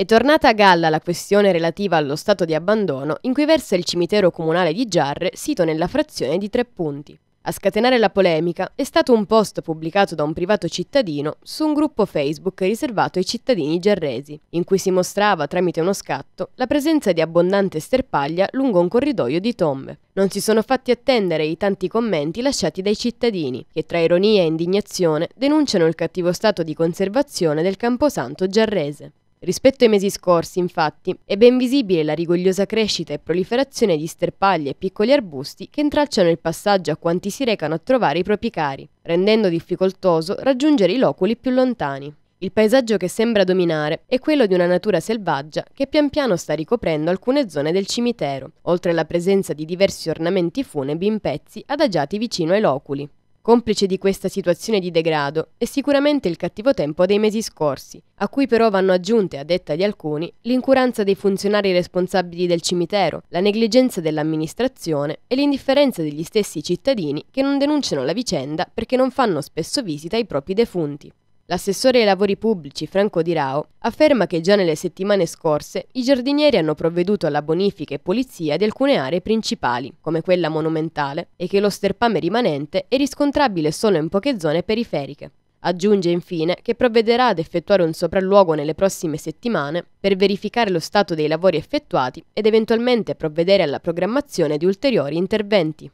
È tornata a galla la questione relativa allo stato di abbandono in cui versa il cimitero comunale di Giarre, sito nella frazione di Tre Punti. A scatenare la polemica è stato un post pubblicato da un privato cittadino su un gruppo Facebook riservato ai cittadini giarresi, in cui si mostrava tramite uno scatto la presenza di abbondante sterpaglia lungo un corridoio di tombe. Non si sono fatti attendere i tanti commenti lasciati dai cittadini, che tra ironia e indignazione denunciano il cattivo stato di conservazione del camposanto giarrese. Rispetto ai mesi scorsi, infatti, è ben visibile la rigogliosa crescita e proliferazione di sterpagli e piccoli arbusti che intralciano il passaggio a quanti si recano a trovare i propri cari, rendendo difficoltoso raggiungere i loculi più lontani. Il paesaggio che sembra dominare è quello di una natura selvaggia che pian piano sta ricoprendo alcune zone del cimitero, oltre alla presenza di diversi ornamenti funebi in pezzi adagiati vicino ai loculi. Complice di questa situazione di degrado è sicuramente il cattivo tempo dei mesi scorsi, a cui però vanno aggiunte, a detta di alcuni, l'incuranza dei funzionari responsabili del cimitero, la negligenza dell'amministrazione e l'indifferenza degli stessi cittadini che non denunciano la vicenda perché non fanno spesso visita ai propri defunti. L'assessore ai lavori pubblici Franco Di Rao afferma che già nelle settimane scorse i giardinieri hanno provveduto alla bonifica e pulizia di alcune aree principali, come quella monumentale, e che lo sterpame rimanente è riscontrabile solo in poche zone periferiche. Aggiunge infine che provvederà ad effettuare un sopralluogo nelle prossime settimane per verificare lo stato dei lavori effettuati ed eventualmente provvedere alla programmazione di ulteriori interventi.